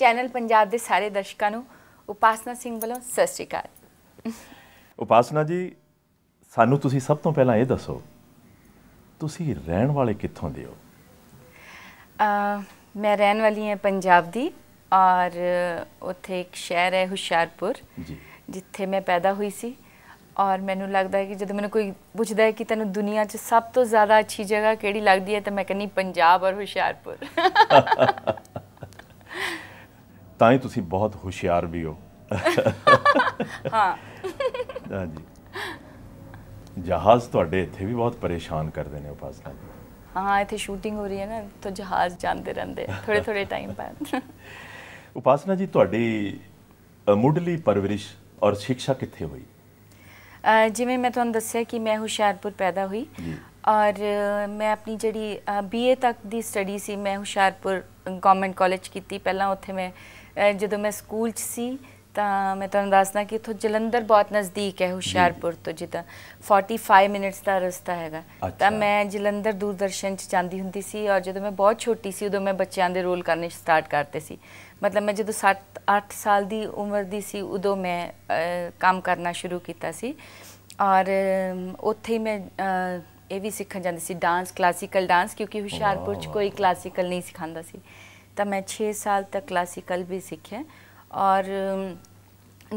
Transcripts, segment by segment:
Channel Punjab ਦੇ ਸਾਰੇ ਦਰਸ਼ਕਾਂ ਨੂੰ ਉਪਾਸਨਾ ਸਿੰਘ ਵੱਲੋਂ ਸਤਿ ਸ਼੍ਰੀ ਅਕਾਲ ਉਪਾਸਨਾ ਜੀ ਸਾਨੂੰ ਤੁਸੀਂ ਸਭ ਤੋਂ ਪਹਿਲਾਂ ਇਹ ਦੱਸੋ ਤੁਸੀਂ ਰਹਿਣ ਵਾਲੇ ਕਿੱਥੋਂ ਦੇ ਹੋ ਮੈਂ ਰਹਿਣ ਵਾਲੀ ਹਾਂ ਪੰਜਾਬ ਦੀ ਔਰ ਉੱਥੇ ਇੱਕ ਸ਼ਹਿਰ ਹੈ ਹੁਸ਼ਿਆਰਪੁਰ ਜਿੱਥੇ ਮੈਂ ਪੈਦਾ ਹੋਈ ਸੀ ਔਰ ਮੈਨੂੰ ਲੱਗਦਾ ਹੈ ਕਿ ਜਦੋਂ ਮੈਨੂੰ ਕੋਈ ਪੁੱਛਦਾ ਹੈ ਕਿ ਤੈਨੂੰ ਦੁਨੀਆ 'ਚ ਸਭ ਤੋਂ ਜ਼ਿਆਦਾ ਅੱਛੀ ਜਗ੍ਹਾ ਕਿਹੜੀ ਲੱਗਦੀ ਹੈ ਤਾਂ ਮੈਂ ਕਹਿੰਨੀ ਪੰਜਾਬ ਔਰ ਹੁਸ਼ਿਆਰਪੁਰ ਤਾਂ ਹੀ ਤੁਸੀਂ ਬਹੁਤ ਹੁਸ਼ਿਆਰ ਵੀ ਹੋ ਹਾਂ ਹਾਂਜੀ ਜਹਾਜ਼ ਤੁਹਾਡੇ ਇੱਥੇ ਵੀ ਬਹੁਤ ਪਰੇਸ਼ਾਨ ਕਰਦੇ ਨੇ ਉਪਾਸਨਾ ਜੀ ਹਾਂ ਇੱਥੇ ਸ਼ੂਟਿੰਗ ਹੋ ਰਹੀ ਹੈ ਨਾ ਤਾਂ ਜਹਾਜ਼ ਜਾਂਦੇ ਰਹਿੰਦੇ ਥੋੜੇ ਥੋੜੇ ਟਾਈਮ ਬਾਅਦ ਉਪਾਸਨਾ ਜੀ ਤੁਹਾਡੀ ਮੁੱਢਲੀ ਪਰਵਰਿਸ਼ ਔਰ ਸਿੱਖਿਆ ਕਿੱਥੇ ਹੋਈ ਜਿਵੇਂ ਮੈਂ ਤੁਹਾਨੂੰ ਦੱਸਿਆ ਕਿ ਮੈਂ ਹੁਸ਼ਿਆਰਪੁਰ ਪੈਦਾ ਹੋਈ ਔਰ ਮੈਂ ਆਪਣੀ ਜਿਹੜੀ ਬੀਏ ਤੱਕ ਦੀ ਸਟੱਡੀ ਸੀ ਮੈਂ ਹੁਸ਼ਿਆਰਪੁਰ ਗਵਰਨਮੈਂਟ ਕਾਲਜ ਕੀਤੀ ਪਹਿਲਾਂ ਉੱਥੇ ਮੈਂ ਜਦੋਂ ਮੈਂ ਸਕੂਲ 'ਚ ਸੀ ਤਾਂ ਮੈਂ ਤੁਹਾਨੂੰ ਦੱਸਦਾ ਕਿ ਇਥੋਂ ਜਲੰਧਰ ਬਹੁਤ ਨਜ਼ਦੀਕ ਹੈ ਹੁਸ਼ਿਆਰਪੁਰ ਤੋਂ ਜਿੱਦਾਂ 45 ਮਿੰਟਸ ਦਾ ਰਸਤਾ ਹੈਗਾ ਤਾਂ ਮੈਂ ਜਲੰਧਰ ਦੂਰਦਰਸ਼ਨ 'ਚ ਜਾਂਦੀ ਹੁੰਦੀ ਸੀ ਔਰ ਜਦੋਂ ਮੈਂ ਬਹੁਤ ਛੋਟੀ ਸੀ ਉਦੋਂ ਮੈਂ ਬੱਚਿਆਂ ਦੇ ਰੋਲ ਕਰਨੇ ਸਟਾਰਟ ਕਰਤੇ ਸੀ ਮਤਲਬ ਮੈਂ ਜਦੋਂ 7-8 ਸਾਲ ਦੀ ਉਮਰ ਦੀ ਸੀ ਉਦੋਂ ਮੈਂ ਕੰਮ ਕਰਨਾ ਸ਼ੁਰੂ ਕੀਤਾ ਸੀ ਔਰ ਉੱਥੇ ਹੀ ਮੈਂ ਇਹ ਵੀ ਸਿੱਖਣ ਜਾਂਦੀ ਸੀ ਡਾਂਸ ਕਲਾਸਿਕਲ ਡਾਂਸ ਕਿਉਂਕਿ ਹੁਸ਼ਿਆਰਪੁਰ 'ਚ ਕੋਈ ਕਲਾਸਿਕਲ ਨਹੀਂ ਸਿਖਾਉਂਦਾ ਸੀ ਤਾਂ ਮੈਂ 6 ਸਾਲ ਤੱਕ ਕਲਾਸੀਕਲ ਵੀ ਸਿੱਖਿਆ ਔਰ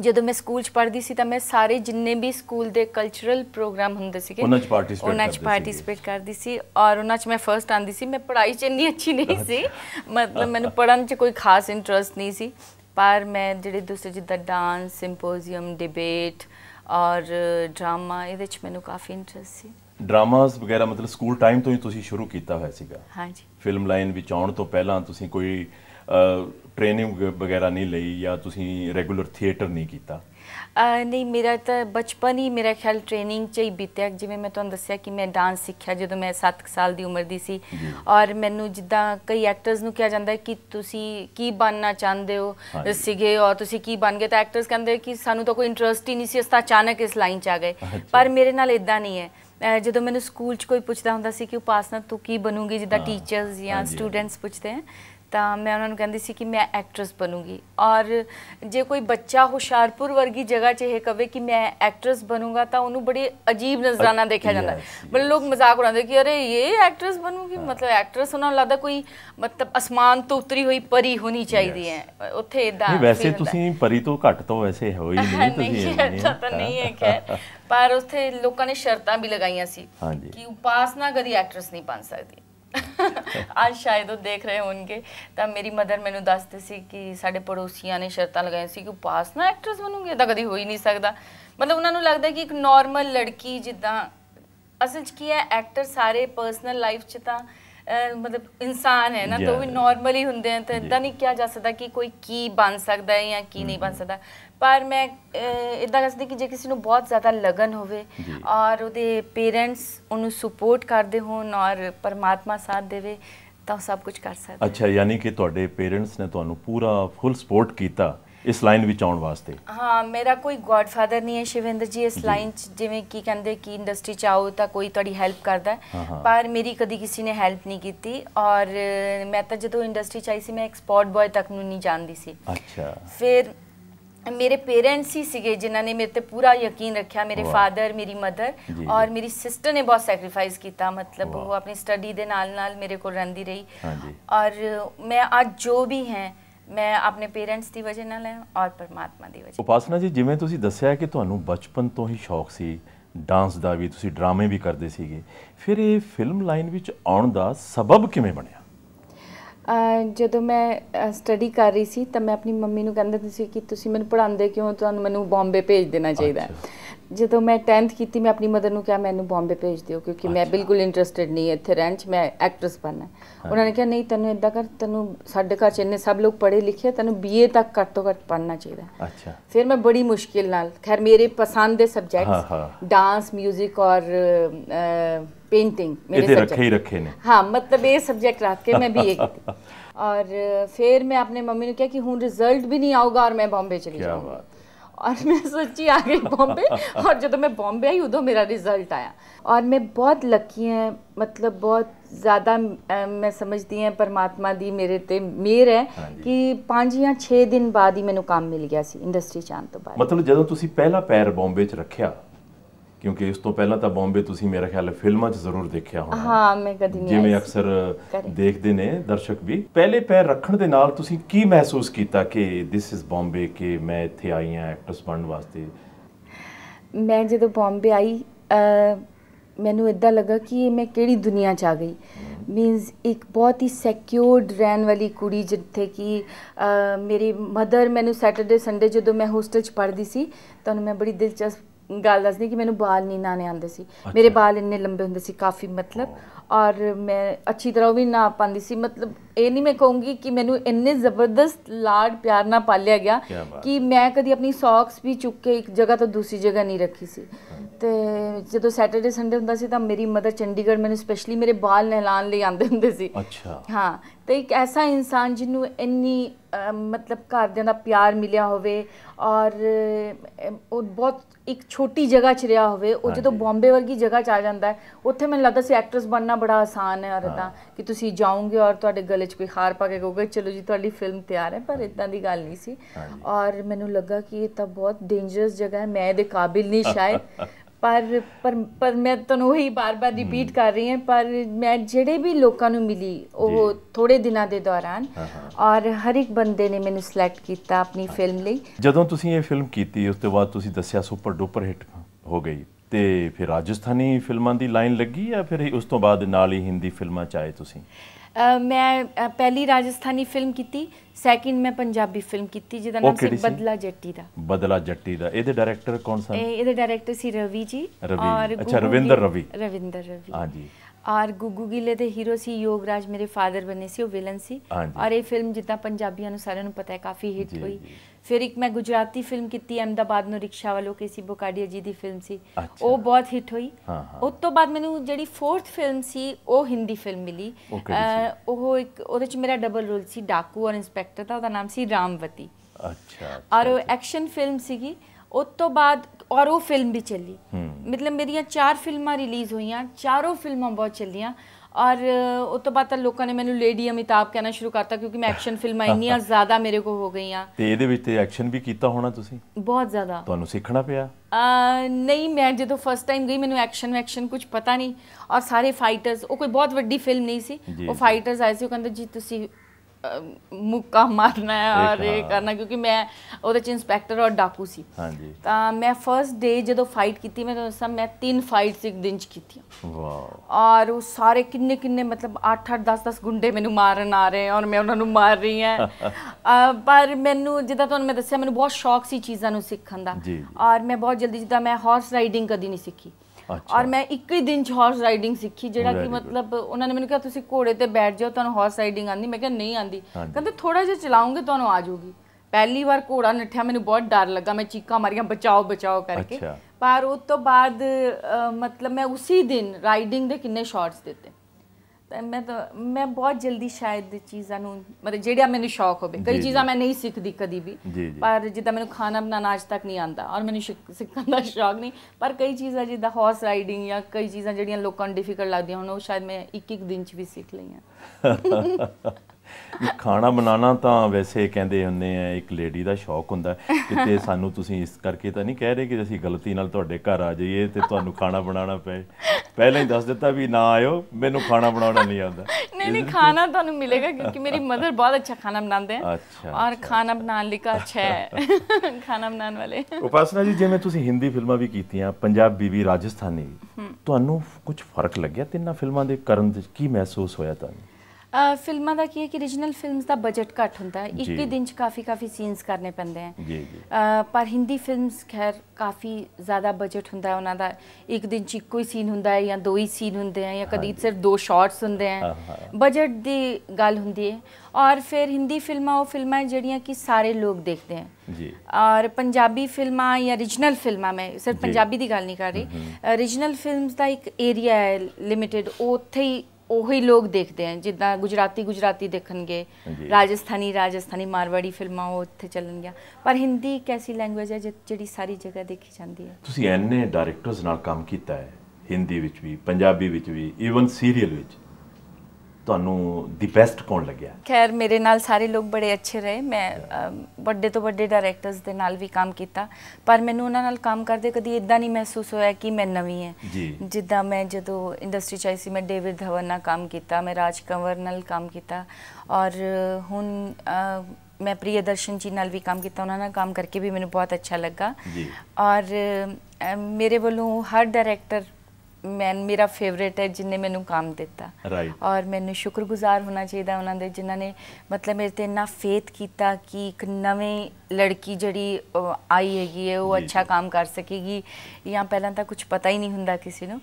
ਜਦੋਂ ਮੈਂ ਸਕੂਲ 'ਚ ਪੜ੍ਹਦੀ ਸੀ ਤਾਂ ਮੈਂ ਸਾਰੇ ਜਿੰਨੇ ਵੀ ਸਕੂਲ ਦੇ ਕਲਚਰਲ ਪ੍ਰੋਗਰਾਮ ਹੁੰਦੇ ਸੀਗੇ ਉਹਨਾਂ 'ਚ ਪਾਰਟਿਸਿਪੇਟ ਉਹਨਾਂ 'ਚ ਕਰਦੀ ਸੀ ਔਰ ਉਹਨਾਂ 'ਚ ਮੈਂ ਫਰਸਟ ਆਂਦੀ ਸੀ ਮੈਂ ਪੜ੍ਹਾਈ 'ਚ ਇੰਨੀ ਅੱਛੀ ਨਹੀਂ ਸੀ ਮਤਲਬ ਮੈਨੂੰ ਪੜਨ 'ਚ ਕੋਈ ਖਾਸ ਇੰਟਰਸਟ ਨਹੀਂ ਸੀ ਪਰ ਮੈਂ ਜਿਹੜੇ ਦੂਸਰੇ ਜਿੱਦਾਂ ਡਾਂਸ ਸਿੰਪੋਜ਼ੀਅਮ ਡਿਬੇਟ ਔਰ ਡਰਾਮਾ ਇਹਦੇ 'ਚ ਮੈਨੂੰ ਕਾਫੀ ਇੰਟਰਸਟ ਸੀ ਡਰਾਮਾਸ ਵਗੈਰਾ ਮਤਲਬ ਸਕੂਲ ਟਾਈਮ ਤੋਂ ਹੀ ਤੁਸੀਂ ਸ਼ੁਰੂ ਕੀਤਾ ਹੋਇਆ ਸੀਗਾ ਹਾਂਜੀ ਫਿਲਮ ਲਾਈਨ ਵਿੱਚ ਆਉਣ ਤੋਂ ਪਹਿਲਾਂ ਤੁਸੀਂ ਕੋਈ ਟ੍ਰੇਨਿੰਗ ਵਗੈਰਾ ਨਹੀਂ ਲਈ ਜਾਂ ਤੁਸੀਂ ਰੈਗੂਲਰ ਥੀਏਟਰ ਨਹੀਂ ਕੀਤਾ ਨਹੀਂ ਮੇਰਾ ਤਾਂ ਬਚਪਨ ਹੀ ਮੇਰਾ ਖਿਆਲ ਟ੍ਰੇਨਿੰਗ ਚ ਹੀ ਬੀਤਿਆ ਜਿਵੇਂ ਮੈਂ ਤੁਹਾਨੂੰ ਦੱਸਿਆ ਕਿ ਮੈਂ ਡਾਂਸ ਸਿੱਖਿਆ ਜਦੋਂ ਮੈਂ 7 ਸਾਲ ਦੀ ਉਮਰ ਦੀ ਸੀ ਔਰ ਮੈਨੂੰ ਜਿੱਦਾਂ ਕਈ ਐਕਟਰਸ ਨੂੰ ਕਿਹਾ ਜਾਂਦਾ ਕਿ ਤੁਸੀਂ ਕੀ ਬਣਨਾ ਚਾਹੁੰਦੇ ਹੋ ਸੀਗੇ ਔਰ ਤੁਸੀਂ ਕੀ ਬਣ ਗਏ ਤਾਂ ਐਕਟਰਸ ਕਹਿੰਦੇ ਕਿ ਸਾਨੂੰ ਤਾਂ ਕੋਈ ਇੰਟਰਸਟ ਹੀ ਨਹੀਂ ਸੀ ਅਸਾਂ ਅਚਾਨਕ ਇਸ ਲਾਈਨ ਚ ਆ ਗਏ ਪਰ ਮੇਰੇ ਨਾਲ ਇਦਾਂ ਨਹੀਂ ਹੈ ਜਦੋਂ ਮੈਨੂੰ ਸਕੂਲ 'ਚ ਕੋਈ ਪੁੱਛਦਾ ਹੁੰਦਾ ਸੀ ਕਿ ਉਪਾਸਨਾ ਤੂੰ ਕੀ ਬਣੂਗੀ ਜਿੱਦਾਂ ਟੀਚਰਸ ਜਾਂ ਸਟੂਡੈਂਟਸ ਪੁੱਛਦੇ ਆ ਤਾਂ ਮੈਂ ਉਹਨਾਂ ਨੂੰ ਕਹਿੰਦੀ ਸੀ ਕਿ ਮੈਂ ਐਕਟਰਸ ਬਣੂਗੀ ਔਰ ਜੇ ਕੋਈ ਬੱਚਾ ਹੁਸ਼ਿਆਰਪੁਰ ਵਰਗੀ ਜਗ੍ਹਾ 'ਚ ਇਹ ਕਵੇ ਕਿ ਮੈਂ ਐਕਟਰਸ ਬਣੂਗਾ ਤਾਂ ਉਹਨੂੰ ਬੜੇ ਅਜੀਬ ਨਜ਼ਰਾਨਾ ਦੇਖਿਆ ਜਾਂਦਾ ਮਤਲਬ ਲੋਕ ਮਜ਼ਾਕ ਉਡਾਉਂਦੇ ਕਿ ਅਰੇ ਇਹ ਐਕਟਰਸ ਬਣੂਗੀ ਮਤਲਬ ਐਕਟਰਸ ਉਹਨਾਂ ਨੂੰ ਲੱਗਦਾ ਕੋਈ ਮਤਲਬ ਅਸਮਾਨ ਤੋਂ ਉਤਰੀ ਹੋਈ ਪਰੀ ਹੋਣੀ ਚਾਹੀਦੀ ਹੈ ਉੱਥੇ ਇਦਾਂ ਨਹੀਂ ਵੈਸੇ ਤੁਸੀਂ ਪਰੀ ਤੋਂ ਘੱਟ ਤੋਂ ਵੈਸੇ ਹੋਈ ਨਹੀਂ ਤੁਸੀਂ ਨਹੀਂ ਹੈ ਕਿ ਪਰ ਉੱਥੇ ਲੋਕਾਂ ਨੇ ਸ਼ਰਤਾਂ ਵੀ ਲਗਾਈਆਂ ਸੀ ਕਿ ਉਪਾਸਨਾ ਕਰੀ ਐਕਟਰਸ ਨਹੀਂ ਬਣ ਸਕਦੀ ਅੱਜ ਸ਼ਾਇਦ ਉਹ ਦੇਖ ਰਹੇ ਹੋਣਗੇ ਤਾਂ ਮੇਰੀ ਮਦਰ ਮੈਨੂੰ ਦੱਸਦੇ ਸੀ ਕਿ ਸਾਡੇ ਪੜੋਸੀਆਂ ਨੇ ਸ਼ਰਤਾਂ ਲਗਾਈਆਂ ਸੀ ਕਿ ਉਹ ਪਾਸ ਨਾ ਐਕਟਰਸ ਬਣੂਗੇ ਤਾਂ ਕਦੀ ਹੋ ਹੀ ਨਹੀਂ ਸਕਦਾ ਮਤਲਬ ਉਹਨਾਂ ਨੂੰ ਲੱਗਦਾ ਕਿ ਇੱਕ ਨਾਰਮਲ ਲੜਕੀ ਜਿੱਦਾਂ ਅਸਲ 'ਚ ਕੀ ਹੈ ਐਕਟਰ ਸਾਰੇ ਪਰਸਨਲ ਲਾਈਫ 'ਚ ਤਾਂ ਮਤਲਬ ਇਨਸਾਨ ਹੈ ਨਾ ਤਾਂ ਉਹ ਵੀ ਨਾਰਮਲੀ ਹੁੰਦੇ ਹਨ ਤਾਂ ਇਦਾਂ ਨਹੀਂ ਕਿਹਾ ਜਾ ਸਕਦਾ ਕਿ ਕੋਈ ਕੀ ਬਣ ਸਕਦਾ ਹੈ ਜਾਂ ਕੀ ਨਹੀਂ mm-hmm. ਬਣ ਸਕਦਾ ਪਰ ਮੈਂ ਇਦਾਂ ਕਹਿੰਦੀ ਕਿ ਜੇ ਕਿਸੇ ਨੂੰ ਬਹੁਤ ਜ਼ਿਆਦਾ ਲਗਨ ਹੋਵੇ ਔਰ ਉਹਦੇ ਪੇਰੈਂਟਸ ਉਹਨੂੰ ਸਪੋਰਟ ਕਰਦੇ ਹੋਣ ਔਰ ਪਰਮਾਤਮਾ ਸਾਥ ਦੇਵੇ ਤਾਂ ਸਭ ਕੁਝ ਕਰ ਸਕਦਾ ਅੱਛਾ ਯਾਨੀ ਕਿ ਤੁਹਾਡੇ ਪੇਰੈਂਟਸ ਨੇ ਤੁਹਾਨੂੰ ਪੂਰਾ ਫੁੱਲ ਸਪੋਰਟ ਕੀਤਾ ਇਸ ਲਾਈਨ ਵਿੱਚ ਆਉਣ ਵਾਸਤੇ ਹਾਂ ਮੇਰਾ ਕੋਈ ਗੋਡਫਾਦਰ ਨਹੀਂ ਹੈ ਸ਼ਿਵਿੰਦਰ ਜੀ ਇਸ ਲਾਈਨ 'ਚ ਜਿਵੇਂ ਕੀ ਕਹਿੰਦੇ ਕਿ ਇੰਡਸਟਰੀ 'ਚ ਆਓ ਤਾਂ ਕੋਈ ਤੁਹਾਡੀ ਹੈਲਪ ਕਰਦਾ ਪਰ ਮੇਰੀ ਕਦੀ ਕਿਸੇ ਨੇ ਹੈਲਪ ਨਹੀਂ ਕੀਤੀ ਔਰ ਮੈਂ ਤਾਂ ਜਦੋਂ ਇੰਡਸਟਰੀ 'ਚ ਆਈ ਸੀ ਮੈਂ ਐਕਸਪੋਰਟ ਬॉय ਤੱਕ ਨੂੰ ਨਹੀਂ ਜਾਣਦੀ ਸੀ ਅੱਛਾ ਫਿਰ ਮੇਰੇ ਪੇਰੈਂਟਸ ਹੀ ਸੀਗੇ ਜਿਨ੍ਹਾਂ ਨੇ ਮੇਰੇ ਤੇ ਪੂਰਾ ਯਕੀਨ ਰੱਖਿਆ ਮੇਰੇ ਫਾਦਰ ਮੇਰੀ ਮਦਰ ਔਰ ਮੇਰੀ ਸਿਸਟਰ ਨੇ ਬਹੁਤ ਸੈਕਰੀਫਾਈਸ ਕੀਤਾ ਮਤਲਬ ਉਹ ਆਪਣੀ ਸਟੱਡੀ ਦੇ ਨਾਲ ਨਾਲ ਮੇਰੇ ਕੋਲ ਰਹਿੰਦੀ ਰਹੀ ਔਰ ਮੈਂ ਅੱਜ ਜੋ ਵੀ ਹਾਂ ਮੈਂ ਆਪਣੇ ਪੇਰੈਂਟਸ ਦੀ ਵਜ੍ਹਾ ਨਾਲ ਹਾਂ ਔਰ ਪਰਮਾਤਮਾ ਦੀ ਵਜ੍ਹਾ ਉਪਾਸਨਾ ਜੀ ਜਿਵੇਂ ਤੁਸੀਂ ਦੱਸਿਆ ਕਿ ਤੁਹਾਨੂੰ ਬਚਪਨ ਤੋਂ ਹੀ ਸ਼ੌਕ ਸੀ ਡਾਂਸ ਦਾ ਵੀ ਤੁਸੀਂ ਡਰਾਮੇ ਵੀ ਕਰਦੇ ਸੀਗੇ ਫਿਰ ਇਹ ਫਿਲਮ ਲਾਈਨ ਵਿੱਚ ਆਉਣ ਦਾ ਸਬਬ ਕਿਵੇਂ ਬਣਿਆ ਜਦੋਂ ਮੈਂ ਸਟੱਡੀ ਕਰ ਰਹੀ ਸੀ ਤਾਂ ਮੈਂ ਆਪਣੀ ਮੰਮੀ ਨੂੰ ਕਹਿੰਦੀ ਸੀ ਕਿ ਤੁਸੀਂ ਮੈਨੂੰ ਪੜਾਉਂਦੇ ਕਿਉਂ ਤੁਹਾਨੂੰ ਮੈਨੂੰ ਬੰਬੇ ਭੇਜ ਦੇਣਾ ਚਾਹੀਦਾ ਹੈ ਜਦੋਂ ਮੈਂ 10th ਕੀਤੀ ਮੈਂ ਆਪਣੀ ਮਦਰ ਨੂੰ ਕਿਹਾ ਮੈਨੂੰ ਬੰਬੇ ਭੇਜ ਦਿਓ ਕਿਉਂਕਿ ਮੈਂ ਬਿਲਕੁਲ ਇੰਟਰਸਟਿਡ ਨਹੀਂ ਇੱਥੇ ਰਹਿਣ 'ਚ ਮੈਂ ਐਕਟਰਸ ਬਣਨਾ ਉਹਨਾਂ ਨੇ ਕਿਹਾ ਨਹੀਂ ਤੈਨੂੰ ਇਦਾਂ ਕਰ ਤੈਨੂੰ ਸਾਡੇ ਘਰ 'ਚ ਇੰਨੇ ਸਭ ਲੋਕ ਪੜ੍ਹੇ ਲਿਖੇ ਤੈਨੂੰ ਬੀਏ ਤੱਕ ਘੱਟ ਤੋਂ ਘੱਟ ਪੜ੍ਹਨਾ ਚਾਹੀਦਾ ਅੱਛਾ ਫਿਰ ਮੈਂ ਬੜੀ ਮੁਸ਼ਕਿਲ ਨਾਲ ਖੈਰ ਮੇਰੇ ਪਸੰਦ ਦੇ ਸਬਜੈਕਟਸ ਡਾਂਸ 뮤직 ਔਰ ਪੇਂਟਿੰਗ ਮੇਰੇ ਸਬਜੈਕਟ ਰੱਖੇ ਹੀ ਰੱਖੇ ਨੇ ਹਾਂ ਮਤਲਬ ਇਹ ਸਬਜੈਕਟ ਰੱਖ ਕੇ ਮੈਂ ਬੀਏ ਔਰ ਫਿਰ ਮੈਂ ਆਪਣੇ ਮੰਮੀ ਨੂੰ ਕਿਹਾ ਕਿ ਹੁਣ ਰਿਜ਼ਲਟ ਵੀ ਨਹੀਂ ਆਊਗਾ ਔਰ ਮੈਂ ਬੰਬੇ ਚਲੀ ਜਾਊਂਗੀ ਔਰ ਮੈਂ ਸੱਚੀ ਆ ਗਈ ਬੰਬੇ ਔਰ ਜਦੋਂ ਮੈਂ ਬੰਬੇ ਆਈ ਉਦੋਂ ਮੇਰਾ ਰਿਜ਼ਲਟ ਆਇਆ ਔਰ ਮੈਂ ਬਹੁਤ ਲੱਕੀ ਹਾਂ ਮਤਲਬ ਬਹੁਤ ਜ਼ਿਆਦਾ ਮੈਂ ਸਮਝਦੀ ਹਾਂ ਪਰਮਾਤਮਾ ਦੀ ਮੇਰੇ ਤੇ ਮਿਹਰ ਹੈ ਕਿ 5 ਜਾਂ 6 ਦਿਨ ਬਾਅਦ ਹੀ ਮੈਨੂੰ ਕੰਮ ਮਿਲ ਗਿਆ ਸੀ ਇੰਡਸਟਰੀ ਚਾਂਤ ਤੋਂ ਬਾਅਦ ਮਤਲਬ ਜਦੋਂ ਤੁਸੀਂ ਪਹਿਲਾ ਪੈਰ ਬੰਬੇ ਚ ਰੱਖਿਆ ਕਿਉਂਕਿ ਇਸ ਤੋਂ ਪਹਿਲਾਂ ਤਾਂ ਬੰਬੇ ਤੁਸੀਂ ਮੇਰਾ ਖਿਆਲ ਫਿਲਮਾਂ 'ਚ ਜ਼ਰੂਰ ਦੇਖਿਆ ਹੋਣਾ ਹਾਂ ਮੈਂ ਕਦੀ ਨਹੀਂ ਜਿਵੇਂ ਅਕਸਰ ਦੇਖਦੇ ਨੇ ਦਰਸ਼ਕ ਵੀ ਪਹਿਲੇ ਪੈਰ ਰੱਖਣ ਦੇ ਨਾਲ ਤੁਸੀਂ ਕੀ ਮਹਿਸੂਸ ਕੀਤਾ ਕਿ ਥਿਸ ਇਜ਼ ਬੰਬੇ ਕਿ ਮੈਂ ਇੱਥੇ ਆਈ ਹਾਂ ਐਕਟਰਸ ਬਣਨ ਵਾਸਤੇ ਮੈਂ ਜਦੋਂ ਬੰਬੇ ਆਈ ਮੈਨੂੰ ਇਦਾਂ ਲੱਗਾ ਕਿ ਮੈਂ ਕਿਹੜੀ ਦੁਨੀਆ 'ਚ ਆ ਗਈ ਮੀਨਸ ਇੱਕ ਬਹੁਤ ਹੀ ਸਿਕਿਉਰਡ ਰਹਿਣ ਵਾਲੀ ਕੁੜੀ ਜਿੱਥੇ ਕਿ ਮੇਰੀ ਮਦਰ ਮੈਨੂੰ ਸੈਟਰਡੇ ਸੰਡੇ ਜਦੋਂ ਮੈਂ ਹੋਸਟਲ 'ਚ ਪੜ੍ਹਦੀ ਸੀ ਤਾਂ ਮੈਂ ਬੜੀ ਦਿਲਚਸਪ ਗੱਲ ਦੱਸਦੀ ਕਿ ਮੈਨੂੰ ਬਾਲ ਨਹੀਂ ਨਾਨੇ ਆਂਦੇ ਸੀ ਮੇਰੇ ਬਾਲ ਇੰਨੇ ਲੰਬੇ ਹੁੰਦੇ ਸੀ ਕਾਫੀ ਮਤਲਬ ਔਰ ਮੈਂ ਅੱਛੀ ਤਰ੍ਹਾਂ ਵੀ ਨਾ ਪਾਉਂਦੀ ਸੀ ਮਤਲਬ ਇਹ ਨਹੀਂ ਮੈਂ ਕਹੂੰਗੀ ਕਿ ਮੈਨੂੰ ਇੰਨੇ ਜ਼ਬਰਦਸਤ ਲਾਡ ਪਿਆਰ ਨਾਲ ਪਾਲਿਆ ਗਿਆ ਕਿ ਮੈਂ ਕਦੀ ਆਪਣੀ ਸੌਕਸ ਵੀ ਚੁੱਕ ਕੇ ਇੱਕ ਜਗ੍ਹਾ ਤੋਂ ਦੂਸਰੀ ਜਗ੍ਹਾ ਨਹੀਂ ਰੱਖੀ ਸੀ ਤੇ ਜਦੋਂ ਸੈਟਰਡੇ ਸੰਡੇ ਹੁੰਦਾ ਸੀ ਤਾਂ ਮੇਰੀ ਮਦਰ ਚੰਡੀਗੜ੍ਹ ਮੈਨੂੰ ਸਪੈਸ਼ਲੀ ਮੇਰੇ ਬਾਲ ਨਹਿਲਾਣ ਲਈ ਆਂਦੇ ਹੁੰਦੇ ਸੀ ਅੱਛਾ ਹਾਂ ਤੇ ਇੱਕ ਐਸਾ ਇਨਸਾਨ ਜਿਹਨੂੰ ਇੰਨੀ ਮਤਲਬ ਘਰਦਿਆਂ ਦਾ ਪਿਆਰ ਮਿਲਿਆ ਹੋਵੇ ਔਰ ਉਹ ਬਹੁਤ ਇੱਕ ਛੋਟੀ ਜਗ੍ਹਾ 'ਚ ਰਿਹਾ ਹੋਵੇ ਉਹ ਜਦੋਂ ਬੰਬੇ ਵਰਗੀ ਜਗ੍ਹਾ 'ਚ ਆ ਜਾਂਦਾ ਹੈ ਉੱਥੇ ਮੈਨੂੰ ਲੱਗਦਾ ਸੀ ਐਕਟਰਸ ਬਣਨਾ ਕਰਨਾ ਬੜਾ ਆਸਾਨ ਹੈ ਔਰ ਤਾਂ ਕਿ ਤੁਸੀਂ ਜਾਓਗੇ ਔਰ ਤੁਹਾਡੇ ਗਲੇ 'ਚ ਕੋਈ ਖਾਰ ਪਾ ਕੇ ਕਹੋਗੇ ਚਲੋ ਜੀ ਤੁਹਾਡੀ ਫਿਲਮ ਤਿਆਰ ਹੈ ਪਰ ਇਦਾਂ ਦੀ ਗੱਲ ਨਹੀਂ ਸੀ ਔਰ ਮੈਨੂੰ ਲੱਗਾ ਕਿ ਇਹ ਤਾਂ ਬਹੁਤ ਡੇਂਜਰਸ ਜਗ੍ਹਾ ਹੈ ਮੈਂ ਇਹਦੇ ਕਾਬਿਲ ਨਹੀਂ ਸ਼ਾਇਦ ਪਰ ਪਰ ਪਰ ਮੈਂ ਤੁਹਾਨੂੰ ਉਹੀ ਬਾਰ-ਬਾਰ ਰਿਪੀਟ ਕਰ ਰਹੀ ਹਾਂ ਪਰ ਮੈਂ ਜਿਹੜੇ ਵੀ ਲੋਕਾਂ ਨੂੰ ਮਿਲੀ ਉਹ ਥੋੜੇ ਦਿਨਾਂ ਦੇ ਦੌਰਾਨ ਔਰ ਹਰ ਇੱਕ ਬੰਦੇ ਨੇ ਮੈਨੂੰ ਸਿਲੈਕਟ ਕੀਤਾ ਆਪਣੀ ਫਿਲਮ ਲਈ ਜਦੋਂ ਤੁਸੀਂ ਇਹ ਫਿਲਮ ਕੀਤੀ ਉਸ ਤੋਂ ਬਾਅਦ ਤੁਸੀਂ ਦੱਸਿਆ ਸੁਪਰ ਡੂਪਰ ਹਿੱਟ ਹੋ ਗਈ ਤੇ ਫਿਰ ਰਾਜਸਥਾਨੀ ਫਿਲਮਾਂ ਦੀ ਲਾਈਨ ਲੱਗੀ ਜਾਂ ਫਿਰ ਉਸ ਤੋਂ ਬਾਅਦ ਨਾਲ ਹੀ ਹਿੰਦੀ ਫਿਲਮਾਂ ਚਾਹੇ ਤੁਸੀਂ ਮੈਂ ਪਹਿਲੀ ਰਾਜਸਥਾਨੀ ਫਿਲਮ ਕੀਤੀ ਸੈਕਿੰਡ ਮੈਂ ਪੰਜਾਬੀ ਫਿਲਮ ਕੀਤੀ ਜਿਹਦਾ ਨਾਮ ਸੀ ਬਦਲਾ ਜੱਟੀ ਦਾ ਬਦਲਾ ਜੱਟੀ ਦਾ ਇਹਦੇ ਡਾਇਰੈਕਟਰ ਕੌਣ ਸਨ ਇਹਦੇ ਡਾਇਰੈਕਟਰ ਸੀ ਰਵੀ ਜੀ ਔਰ ਅੱਛਾ ਰਵਿੰਦਰ ਰਵੀ ਰਵਿੰਦਰ ਰਵੀ ਹਾਂਜੀ ਔਰ ਗੁੱਗੂ ਗਿੱਲੇ ਦੇ ਹੀਰੋ ਸੀ ਯੋਗਰਾਜ ਮੇਰੇ ਫਾਦਰ ਬਣੇ ਸੀ ਉਹ ਵਿਲਨ ਸੀ ਔਰ ਇਹ ਫਿਲਮ ਜਿੱਦਾਂ ਪੰਜਾਬੀਆਂ ਨੂੰ ਸਾਰਿਆਂ ਨੂੰ ਪਤਾ ਹੈ ਕਾਫੀ ਹਿੱਟ ਹੋਈ ਫਿਰ ਇੱਕ ਮੈਂ ਗੁਜਰਾਤੀ ਫਿਲਮ ਕੀਤੀ ਅਹਿਮਦਾਬਾਦ ਨੂੰ ਰਿਕਸ਼ਾ ਵਾਲੋ ਕੇ ਸੀ ਬੋਕਾਡੀਆ ਜੀ ਦੀ ਫਿਲਮ ਸੀ ਉਹ ਬਹੁਤ ਹਿੱਟ ਹੋਈ ਉਸ ਤੋਂ ਬਾਅਦ ਮੈਨੂੰ ਜਿਹੜੀ ਫੋਰਥ ਫਿਲਮ ਸੀ ਉਹ ਹਿੰਦੀ ਫਿਲਮ ਮਿਲੀ ਉਹ ਇੱਕ ਉਹਦੇ ਚ ਮੇਰਾ ਡਬਲ ਰੋਲ ਸੀ ਡਾਕੂ ਔਰ ਇੰਸਪੈਕਟਰ ਦਾ ਉਹਦਾ ਨਾਮ ਸੀ ਰਾਮਵਤੀ ਅੱਛਾ ਔਰ ਉਹ ਐਕਸ਼ਨ ਫਿਲਮ ਸੀਗੀ ਉਸ ਤੋਂ ਬਾਅਦ ਔਰ ਉਹ ਫਿਲਮ ਵੀ ਚੱਲੀ ਮਤਲਬ ਮੇਰੀਆਂ ਚਾਰ ਫਿਲਮਾਂ ਰਿਲੀਜ਼ ਹੋਈਆਂ ਚਾਰੋਂ ਫਿਲਮਾਂ ਬਹੁਤ ਚੱਲੀਆਂ ਔਰ ਉਸ ਤੋਂ ਬਾਅਦ ਤਾਂ ਲੋਕਾਂ ਨੇ ਮੈਨੂੰ ਲੇਡੀ ਅਮਿਤਾਬ ਕਹਿਣਾ ਸ਼ੁਰੂ ਕਰਤਾ ਕਿਉਂਕਿ ਮੈਂ ਐਕਸ਼ਨ ਫਿਲਮਾਂ ਇੰਨੀਆਂ ਜ਼ਿਆਦਾ ਮੇਰੇ ਕੋ ਹੋ ਗਈਆਂ ਤੇ ਇਹਦੇ ਵਿੱਚ ਤੇ ਐਕਸ਼ਨ ਵੀ ਕੀਤਾ ਹੋਣਾ ਤੁਸੀਂ ਬਹੁਤ ਜ਼ਿਆਦਾ ਤੁਹਾਨੂੰ ਸਿੱਖਣਾ ਪਿਆ ਨਹੀਂ ਮੈਂ ਜਦੋਂ ਫਸਟ ਟਾਈਮ ਗਈ ਮੈਨੂੰ ਐਕਸ਼ਨ ਐਕਸ਼ਨ ਕੁਝ ਪਤਾ ਨਹੀਂ ਔਰ ਸਾਰੇ ਫਾਈਟਰਸ ਉਹ ਕੋਈ ਬਹੁਤ ਵੱਡੀ ਫਿਲਮ ਨਹੀਂ ਸੀ ਉਹ ਫਾਈਟਰਸ ਆਏ ਸੀ ਉਹ ਕਹਿੰਦੇ ਜੀ ਤੁਸੀਂ ਮੁੱਕਾ ਮਾਰਨਾ ਹੈ ਔਰ ਇਹ ਕਰਨਾ ਕਿਉਂਕਿ ਮੈਂ ਉਹਦੇ ਚ ਇਨਸਪੈਕਟਰ ਔਰ ਡਾਕੂ ਸੀ ਹਾਂਜੀ ਤਾਂ ਮੈਂ ਫਰਸਟ ਡੇ ਜਦੋਂ ਫਾਈਟ ਕੀਤੀ ਮੈਂ ਤੁਹਾਨੂੰ ਦੱਸਾਂ ਮੈਂ ਤਿੰਨ ਫਾਈਟਸ ਇੱਕ ਦਿਨ ਚ ਕੀਤੀਆਂ ਵਾਓ ਔਰ ਉਹ ਸਾਰੇ ਕਿੰਨੇ ਕਿੰਨੇ ਮਤਲਬ 8 8 10 10 ਗੁੰਡੇ ਮੈਨੂੰ ਮਾਰਨ ਆ ਰਹੇ ਔਰ ਮੈਂ ਉਹਨਾਂ ਨੂੰ ਮਾਰ ਰਹੀ ਹਾਂ ਪਰ ਮੈਨੂੰ ਜਿੱਦਾਂ ਤੁਹਾਨੂੰ ਮੈਂ ਦੱਸਿਆ ਮੈਨੂੰ ਬਹੁਤ ਸ਼ੌਕ ਸੀ ਚੀਜ਼ਾਂ ਨੂੰ ਸਿੱਖਣ ਦਾ ਔਰ ਮੈਂ ਬਹੁਤ ਜਲਦੀ ਜਿੱਦਾਂ ਮੈਂ ਹਾਰਸ ਰਾਈਡਿੰਗ ਕਦੀ ਨਹੀਂ ਸਿੱਖੀ ਔਰ ਮੈਂ ਇੱਕ ਹੀ ਦਿਨ ਚ ਹਾਰਸ ਰਾਈਡਿੰਗ ਸਿੱਖੀ ਜਿਹੜਾ ਕਿ ਮਤਲਬ ਉਹਨਾਂ ਨੇ ਮੈਨੂੰ ਕਿਹਾ ਤੁਸੀਂ ਘੋੜੇ ਤੇ ਬੈਠ ਜਾਓ ਤੁਹਾਨੂੰ ਹਾਰਸ ਰਾਈਡਿੰਗ ਆਂਦੀ ਮੈਂ ਕਿਹਾ ਨਹੀਂ ਆਂਦੀ ਕਹਿੰਦੇ ਥੋੜਾ ਜਿਹਾ ਚਲਾਉਂਗੇ ਤੁਹਾਨੂੰ ਆ ਜਾਊਗੀ ਪਹਿਲੀ ਵਾਰ ਘੋੜਾ ਨੱਠਿਆ ਮੈਨੂੰ ਬਹੁਤ ਡਰ ਲੱਗਾ ਮੈਂ ਚੀਕਾਂ ਮਾਰੀਆਂ ਬਚਾਓ ਬਚਾਓ ਕਰਕੇ ਪਰ ਉਸ ਤੋਂ ਬਾਅਦ ਮਤਲਬ ਮੈਂ ਉਸੇ ਦਿਨ ਰਾਈਡਿੰਗ ਦੇ ਕਿੰਨੇ ਸ਼ਾਰਟਸ ਦਿੱਤੇ ਤਾਂ ਮੈਂ ਤਾਂ ਮੈਂ ਬਹੁਤ ਜਲਦੀ ਸ਼ਾਇਦ ਚੀਜ਼ਾਂ ਨੂੰ ਮਤਲਬ ਜਿਹੜਿਆ ਮੈਨੂੰ ਸ਼ੌਕ ਹੋਵੇ ਕਈ ਚੀਜ਼ਾਂ ਮੈਂ ਨਹੀਂ ਸਿੱਖਦੀ ਕਦੀ ਵੀ ਪਰ ਜਿੱਦਾਂ ਮੈਨੂੰ ਖਾਣਾ ਬਣਾਉਣਾ ਅਜੇ ਤੱਕ ਨਹੀਂ ਆਂਦਾ ਔਰ ਮੈਨੂੰ ਸਿੱਖਣ ਦਾ ਸ਼ੌਕ ਨਹੀਂ ਪਰ ਕਈ ਚੀਜ਼ਾਂ ਜਿੱਦਾਂ ਹਾਰਸ ਰਾਈਡਿੰਗ ਜਾਂ ਕਈ ਚੀਜ਼ਾਂ ਜਿਹੜੀਆਂ ਲੋਕਾਂ ਨੂੰ ਡਿਫਿਕਲਟ ਲੱਗਦੀਆਂ ਹੁਣ ਉਹ ਸ਼ਾਇਦ ਮੈਂ ਇੱਕ ਇੱਕ ਦਿਨ 'ਚ ਵੀ ਸਿੱਖ ਲਈਆਂ ਖਾਣਾ ਬਣਾਉਣਾ ਤਾਂ ਵੈਸੇ ਕਹਿੰਦੇ ਹੁੰਦੇ ਆ ਇੱਕ ਲੇਡੀ ਦਾ ਸ਼ੌਕ ਹੁੰਦਾ ਕਿਤੇ ਸਾਨੂੰ ਤੁਸੀਂ ਇਸ ਕਰਕੇ ਤਾਂ ਨਹੀਂ ਕਹਿ ਰਹੇ ਕਿ ਅਸੀਂ ਗਲਤੀ ਨਾਲ ਤੁਹਾਡੇ ਘਰ ਆ ਜਾਈਏ ਤੇ ਤੁਹਾਨੂੰ ਖਾਣਾ ਬਣਾਉਣਾ ਪਏ ਪਹਿਲਾਂ ਹੀ ਦੱਸ ਦਿੱਤਾ ਵੀ ਨਾ ਆਇਓ ਮੈਨੂੰ ਖਾਣਾ ਬਣਾਉਣਾ ਨਹੀਂ ਆਉਂਦਾ ਨਹੀਂ ਨਹੀਂ ਖਾਣਾ ਤੁਹਾਨੂੰ ਮਿਲੇਗਾ ਕਿਉਂਕਿ ਮੇਰੀ ਮਦਰ ਬਹੁਤ ਅੱਛਾ ਖਾਣਾ ਬਣਾਉਂਦੇ ਆ ਔਰ ਖਾਣਾ ਬਣਾਉਣ ਲਈ ਕਾ ਅੱਛਾ ਹੈ ਖਾਣਾ ਬਣਾਉਣ ਵਾਲੇ ਉਪਾਸਨਾ ਜੀ ਜਿਵੇਂ ਤੁਸੀਂ ਹਿੰਦੀ ਫਿਲਮਾਂ ਵੀ ਕੀਤੀਆਂ ਪੰਜਾਬੀ ਵੀ ਰਾਜਸਥਾਨੀ ਤੁਹਾਨੂੰ ਕੁਝ ਫਰਕ ਲੱਗਿਆ ਤਿੰਨਾਂ ਫਿਲਮਾਂ ਦੇ ਕਰਨ ਦੇ ਕੀ ਮਹਿਸੂਸ ਹੋਇਆ ਤੁਹਾਨੂੰ ਫਿਲਮਾਂ ਦਾ ਕੀ ਹੈ ਕਿ origignal ਫਿਲਮਸ ਦਾ ਬਜਟ ਘੱਟ ਹੁੰਦਾ ਹੈ ਇੱਕ ਹੀ ਦਿਨ 'ਚ ਕਾਫੀ ਕਾਫੀ ਸੀਨਸ ਕਰਨੇ ਪੈਂਦੇ ਆ ਜੀ ਜੀ ਪਰ ਹਿੰਦੀ ਫਿਲਮਸ ਖੈਰ ਕਾਫੀ ਜ਼ਿਆਦਾ ਬਜਟ ਹੁੰਦਾ ਹੈ ਉਹਨਾਂ ਦਾ ਇੱਕ ਦਿਨ 'ਚ ਇੱਕੋ ਹੀ ਸੀਨ ਹੁੰਦਾ ਹੈ ਜਾਂ ਦੋ ਹੀ ਸੀਨ ਹੁੰਦੇ ਆ ਜਾਂ ਕਦੀ ਸਿਰਫ ਦੋ ਸ਼ਾਟਸ ਹੁੰਦੇ ਆ ਬਜਟ ਦੀ ਗੱਲ ਹੁੰਦੀ ਹੈ ਔਰ ਫਿਰ ਹਿੰਦੀ ਫਿਲਮਾਂ ਉਹ ਫਿਲਮਾਂ ਜਿਹੜੀਆਂ ਕਿ ਸਾਰੇ ਲੋਕ ਦੇਖਦੇ ਆ ਜੀ ਔਰ ਪੰਜਾਬੀ ਫਿਲਮਾਂ ਜਾਂ origignal ਫਿਲਮਾਂ ਮੈਂ ਸਿਰਫ ਪੰਜਾਬੀ ਦੀ ਗੱਲ ਨਹੀਂ ਕਰ ਰਹੀ origignal ਫਿਲਮਸ ਦਾ ਇੱਕ ਏਰੀਆ ਹੈ ਲਿਮਿਟਿਡ ਉੱਥੇ ਹੀ ਉਹੀ ਲੋਕ ਦੇਖਦੇ ਆ ਜਿੱਦਾਂ ਗੁਜਰਾਤੀ ਗੁਜਰਾਤੀ ਦੇਖਣਗੇ ਰਾਜਸਥਾਨੀ ਰਾਜਸਥਾਨੀ ਮਾਰਵਾੜੀ ਫਿਲਮਾਂ ਉਹ ਉੱਥੇ ਚੱਲਣਗੀਆਂ ਪਰ ਹਿੰਦੀ ਇੱਕ ਐਸੀ ਲੈਂਗੁਏਜ ਹੈ ਜਿਹੜੀ ਸਾਰੀ ਜਗ੍ਹਾ ਦੇਖੀ ਜਾਂਦੀ ਹੈ ਤੁਸੀਂ ਐਨੇ ਡਾਇਰੈਕਟਰਸ ਨਾਲ ਕੰਮ ਕੀਤਾ ਹੈ ਹਿੰਦੀ ਵਿੱਚ ਵੀ ਪੰਜਾਬੀ ਵਿੱਚ ਵੀ ਈਵਨ ਸੀਰੀਅਲ ਵਿੱਚ ਤੁਹਾਨੂੰ ਦੀ ਬੈਸਟ ਕੌਣ ਲੱਗਿਆ ਖੈਰ ਮੇਰੇ ਨਾਲ ਸਾਰੇ ਲੋਕ ਬੜੇ ਅੱਛੇ ਰਹੇ ਮੈਂ ਵੱਡੇ ਤੋਂ ਵੱਡੇ ਡਾਇਰੈਕਟਰਸ ਦੇ ਨਾਲ ਵੀ ਕੰਮ ਕੀਤਾ ਪਰ ਮੈਨੂੰ ਉਹਨਾਂ ਨਾਲ ਕੰਮ ਕਰਦੇ ਕਦੀ ਇਦਾਂ ਨਹੀਂ ਮਹਿਸੂਸ ਹੋਇਆ ਕਿ ਮੈਂ ਨਵੀਂ ਹਾਂ ਜਿੱਦਾਂ ਮੈਂ ਜਦੋਂ ਇੰਡਸਟਰੀ ਚ ਆਈ ਸੀ ਮੈਂ ਡੇਵਿਡ ਧਵਨ ਨਾਲ ਕੰਮ ਕੀਤਾ ਮੈਂ ਰਾਜ ਕੰਵਰ ਨਾਲ ਕੰਮ ਕੀਤਾ ਔਰ ਹੁਣ ਮੈਂ ਪ੍ਰਿਯਦਰਸ਼ਨ ਜੀ ਨਾਲ ਵੀ ਕੰਮ ਕੀਤਾ ਉਹਨਾਂ ਨਾਲ ਕੰਮ ਕਰਕੇ ਵੀ ਮੈਨੂੰ ਬਹੁਤ ਅੱਛਾ ਲੱਗਾ ਜੀ ਔਰ ਮੇਰੇ ਵੱਲੋਂ ਹਰ ਡਾਇਰੈਕਟਰ ਮੈਂ ਮੇਰਾ ਫੇਵਰੇਟ ਹੈ ਜਿਨਨੇ ਮੈਨੂੰ ਕੰਮ ਦਿੱਤਾ ਔਰ ਮੈਨੂੰ ਸ਼ੁਕਰਗੁਜ਼ਾਰ ਹੋਣਾ ਚਾਹੀਦਾ ਉਹਨਾਂ ਦੇ ਜਿਨ੍ਹਾਂ ਨੇ ਮਤਲਬ ਮੇਰੇ ਤੇ ਇੰਨਾ ਫੇਥ ਕੀਤਾ ਕਿ ਇੱਕ ਨਵੇਂ ਲੜਕੀ ਜਿਹੜੀ ਆਈ ਹੈਗੀ ਹੈ ਉਹ ਅੱਛਾ ਕੰਮ ਕਰ ਸਕੇਗੀ ਜਾਂ ਪਹਿਲਾਂ ਤਾਂ ਕੁਝ ਪਤਾ ਹੀ ਨਹੀਂ ਹੁੰਦਾ ਕਿਸੇ ਨੂੰ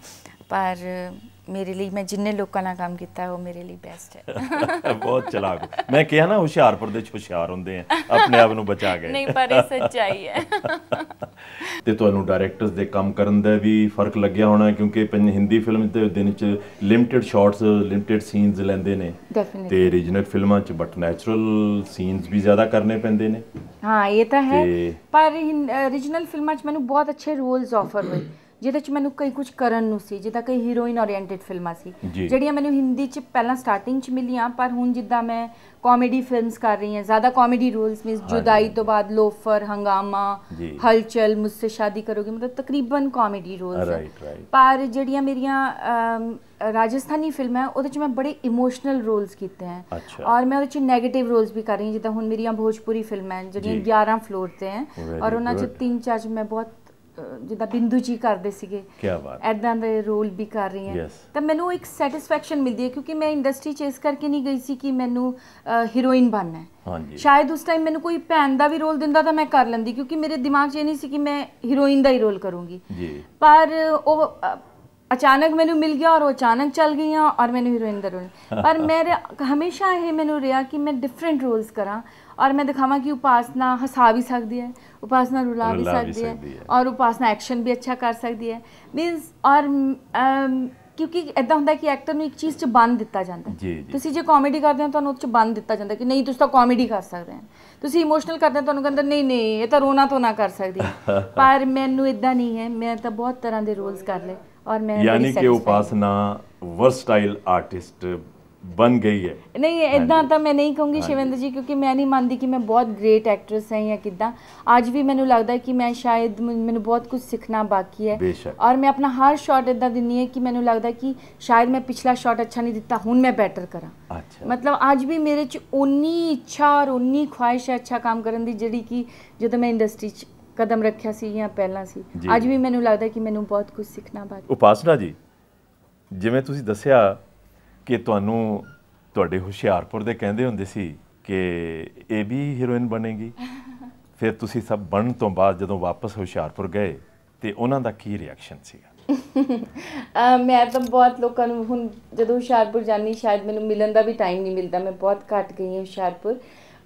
ਪਰ ਮੇਰੇ ਲਈ ਮੈਂ ਜਿੰਨੇ ਲੋਕਾਂ ਨਾਲ ਕੰਮ ਕੀਤਾ ਉਹ ਮੇਰੇ ਲਈ ਬੈਸਟ ਹੈ ਬਹੁਤ ਚਲਾਕ ਮੈਂ ਕਿਹਾ ਨਾ ਹੁਸ਼ਿਆਰਪੁਰ ਦੇ ਹੁਸ਼ਿਆਰ ਹੁੰਦੇ ਆ ਆਪਣੇ ਆਪ ਨੂੰ ਬਚਾ ਗਏ ਨਹੀਂ ਪਰ ਇਹ ਸੱਚਾਈ ਹੈ ਤੇ ਤੁਹਾਨੂੰ ਡਾਇਰੈਕਟਰਸ ਦੇ ਕੰਮ ਕਰਨ ਦਾ ਵੀ ਫਰਕ ਲੱਗਿਆ ਹੋਣਾ ਕਿਉਂਕਿ ਪੰਜ ਹਿੰਦੀ ਫਿਲਮ ਤੇ ਦਿਨ ਚ ਲਿਮਟਿਡ ਸ਼ਾਟਸ ਲਿਮਟਿਡ ਸੀਨਸ ਲੈਂਦੇ ਨੇ ਤੇ ਰੀਜਨਲ ਫਿਲਮਾਂ ਚ ਬਟ ਨੈਚੁਰਲ ਸੀਨਸ ਵੀ ਜ਼ਿਆਦਾ ਕਰਨੇ ਪੈਂਦੇ ਨੇ ਹਾਂ ਇਹ ਤਾਂ ਹੈ ਪਰ ਰੀਜਨਲ ਫਿਲਮਾਂ ਚ ਮੈਨੂੰ ਬਹੁਤ ਅੱਛੇ ਰੋਲਸ ਆਫਰ ਹੋਏ ਜਿਹਦੇ 'ਚ ਮੈਨੂੰ ਕਈ ਕੁਝ ਕਰਨ ਨੂੰ ਸੀ ਜਿੱਦਾਂ ਕਈ ਹੀਰੋਇਨ ਓਰੀਐਂਟਡ ਫਿਲਮਾਂ ਸੀ ਜਿਹੜੀਆਂ ਮੈਨੂੰ ਹਿੰਦੀ 'ਚ ਪਹਿਲਾਂ ਸਟਾਰਟਿੰਗ 'ਚ ਮਿਲੀਆਂ ਪਰ ਹੁਣ ਜਿੱਦਾਂ ਮੈਂ ਕਾਮੇਡੀ ਫਿਲਮਸ ਕਰ ਰਹੀ ਹਾਂ ਜ਼ਿਆਦਾ ਕਾਮੇਡੀ ਰੋਲਸ ਮੀਨਸ ਜੁਦਾਈ ਤੋਂ ਬਾਅਦ ਲੋਫਰ ਹੰਗਾਮਾ ਹਲਚਲ ਮੁਸਤੇ ਸ਼ਾਦੀ ਕਰੋਗੇ ਮਤਲਬ ਤਕਰੀਬਨ ਕਾਮੇਡੀ ਰੋਲਸ ਪਰ ਜਿਹੜੀਆਂ ਮੇਰੀਆਂ ਰਾਜਸਥਾਨੀ ਫਿਲਮ ਹੈ ਉਹਦੇ 'ਚ ਮੈਂ ਬੜੇ ਇਮੋਸ਼ਨਲ ਰੋਲਸ ਕੀਤੇ ਹੈ ਔਰ ਮੈਂ ਉਹਦੇ 'ਚ 네ਗੇਟਿਵ ਰੋਲਸ ਵੀ ਕਰ ਰਹੀ ਹਾਂ ਜਿੱਦਾਂ ਹੁਣ ਮੇਰੀਆਂ ਭੋਜਪੁਰੀ ਫਿਲਮਾਂ ਜਿਹੜੀਆਂ 11 ਫਲੋਰ ਤੇ ਹਨ ਔਰ ਉਹਨਾਂ 'ਚ ਤਿੰਨ ਚਾਰ ਮੈਂ ਬਹੁਤ ਜਿੱਦਾਂ ਬਿੰਦੂ ਜੀ ਕਰਦੇ ਸੀਗੇ ਕੀ ਬਾਤ ਐਦਾਂ ਦੇ ਰੋਲ ਵੀ ਕਰ ਰਹੀ ਹਾਂ ਤਾਂ ਮੈਨੂੰ ਇੱਕ ਸੈਟੀਸਫੈਕਸ਼ਨ ਮਿਲਦੀ ਹੈ ਕਿਉਂਕਿ ਮੈਂ ਇੰਡਸਟਰੀ ਚੇਸ ਕਰਕੇ ਨਹੀਂ ਗਈ ਸੀ ਕਿ ਮੈਨੂੰ ਹੀਰੋਇਨ ਬਣਨਾ ਹੈ ਹਾਂਜੀ ਸ਼ਾਇਦ ਉਸ ਟਾਈਮ ਮੈਨੂੰ ਕੋਈ ਭੈਣ ਦਾ ਵੀ ਰੋਲ ਦਿੰਦਾ ਤਾਂ ਮੈਂ ਕਰ ਲੈਂਦੀ ਕਿਉਂਕਿ ਮੇਰੇ ਦਿਮਾਗ 'ਚ ਇਹ ਨਹੀਂ ਸੀ ਕਿ ਮੈਂ ਹੀਰੋਇਨ ਦਾ ਹੀ ਰੋਲ ਕਰੂੰਗੀ ਜੀ ਪਰ ਉਹ ਅਚਾਨਕ ਮੈਨੂੰ ਮਿਲ ਗਿਆ ਔਰ ਉਹ ਅਚਾਨਕ ਚੱਲ ਗਈਆਂ ਔਰ ਮੈਨੂੰ ਹੀਰੋਇਨ ਦਾ ਰੋਲ ਪਰ ਮੇਰੇ ਹਮੇਸ਼ਾ ਇਹ ਮੈਨੂੰ ਰਿਹਾ ਕਿ ਮੈਂ ਡਿਫਰੈਂਟ ਰੋਲਸ ਕਰਾਂ ਔਰ ਮੈਂ ਦਿਖਾਵਾਂ ਕਿ ਉਪਾਸਨਾ ਹਸਾ ਵੀ ਸਕਦੀ ਹੈ ਉਪਾਸਨਾ ਰੁਲਾ ਵੀ ਸਕਦੀ ਹੈ ਔਰ ਉਪਾਸਨਾ ਐਕਸ਼ਨ ਵੀ ਅੱਛਾ ਕਰ ਸਕਦੀ ਹੈ ਮੀਨਸ ਔਰ ਕਿਉਂਕਿ ਇਦਾਂ ਹੁੰਦਾ ਕਿ ਐਕਟਰ ਨੂੰ ਇੱਕ ਚੀਜ਼ 'ਚ ਬੰਨ ਦਿੱਤਾ ਜਾਂਦਾ ਤੁਸੀਂ ਜੇ ਕਾਮੇਡੀ ਕਰਦੇ ਹੋ ਤੁਹਾਨੂੰ ਉਹ 'ਚ ਬੰਨ ਦਿੱਤਾ ਜਾਂਦਾ ਕਿ ਨਹੀਂ ਤੁਸੀਂ ਤਾਂ ਕਾਮੇਡੀ ਕਰ ਸਕਦੇ ਹੋ ਤੁਸੀਂ ਇਮੋਸ਼ਨਲ ਕਰਦੇ ਹੋ ਤੁਹਾਨੂੰ ਕਹਿੰਦਾ ਨਹੀਂ ਨਹੀਂ ਇਹ ਤਾਂ ਰੋਣਾ ਤੋਂ ਨਾ ਕਰ ਸਕਦੀ ਪਰ ਮੈਨੂੰ ਇਦਾਂ ਨਹੀਂ ਹੈ ਮੈਂ ਤਾਂ ਬਹੁਤ ਤਰ੍ਹਾਂ ਦੇ ਰੋਲਸ ਕਰ ਲਏ और मैं यानी कि उपासना वर्सटाइल आर्टिस्ट बन गई है ਨਹੀਂ ਇਦਾਂ ਤਾਂ ਮੈਂ ਨਹੀਂ ਕਹੂੰਗੀ ਸ਼ਿਵਿੰਦਰ ਜੀ ਕਿਉਂਕਿ ਮੈਂ ਨਹੀਂ ਮੰਨਦੀ ਕਿ ਮੈਂ ਬਹੁਤ ਗ੍ਰੇਟ ਐਕਟ੍ਰੈਸ ਹਾਂ ਜਾਂ ਕਿਦਾਂ ਅੱਜ ਵੀ ਮੈਨੂੰ ਲੱਗਦਾ ਕਿ ਮੈਂ ਸ਼ਾਇਦ ਮੈਨੂੰ ਬਹੁਤ ਕੁਝ ਸਿੱਖਣਾ ਬਾਕੀ ਹੈ ਔਰ ਮੈਂ ਆਪਣਾ ਹਰ ਸ਼ਾਟ ਇਦਾਂ ਦਿੰਨੀ ਹੈ ਕਿ ਮੈਨੂੰ ਲੱਗਦਾ ਕਿ ਸ਼ਾਇਦ ਮੈਂ ਪਿਛਲਾ ਸ਼ਾਟ ਅੱਛਾ ਨਹੀਂ ਦਿੱਤਾ ਹੁਣ ਮੈਂ ਬੈਟਰ ਕਰਾਂ ਮਤਲਬ ਅੱਜ ਵੀ ਮੇਰੇ ਚ ਉਨੀ ਇੱਛਾ ਔਰ ਉਨੀ ਖੁਆਇਸ਼ ਹੈ ਅੱਛਾ ਕੰਮ ਕਰਨ ਦੀ ਜਿਹੜੀ ਕਿ ਜਦੋਂ ਮੈਂ ਇੰਡਸਟਰੀ ਚ ਕਦਮ ਰੱਖਿਆ ਸੀ ਜਾਂ ਪਹਿਲਾਂ ਸੀ ਅੱਜ ਵੀ ਮੈਨੂੰ ਲੱਗਦਾ ਕਿ ਮੈਨੂੰ ਬਹੁਤ ਕੁਝ ਸਿੱਖਣਾ ਬਾਕੀ ਉਪਾਸਨਾ ਜੀ ਜਿਵੇਂ ਤੁਸੀਂ ਦੱਸਿਆ ਕਿ ਤੁਹਾਨੂੰ ਤੁਹਾਡੇ ਹੁਸ਼ਿਆਰਪੁਰ ਦੇ ਕਹਿੰਦੇ ਹੁੰਦੇ ਸੀ ਕਿ ਇਹ ਵੀ ਹੀਰੋਇਨ ਬਣੇਗੀ ਫਿਰ ਤੁਸੀਂ ਸਭ ਬਣਨ ਤੋਂ ਬਾਅਦ ਜਦੋਂ ਵਾਪਸ ਹੁਸ਼ਿਆਰਪੁਰ ਗਏ ਤੇ ਉਹਨਾਂ ਦਾ ਕੀ ਰਿਐਕਸ਼ਨ ਸੀ ਮੈਂ ਤਾਂ ਬਹੁਤ ਲੋਕਾਂ ਨੂੰ ਹੁਣ ਜਦੋਂ ਹੁਸ਼ਿਆਰਪੁਰ ਜਾਣੀ ਸ਼ਾਇਦ ਮੈਨੂੰ ਮਿਲਣ ਦਾ ਵੀ ਟਾਈਮ ਨਹੀਂ ਮਿਲਦਾ ਮੈਂ ਬਹੁਤ ਘਟ ਗਈ ਹਾਂ ਹੁਸ਼ਿਆਰਪੁਰ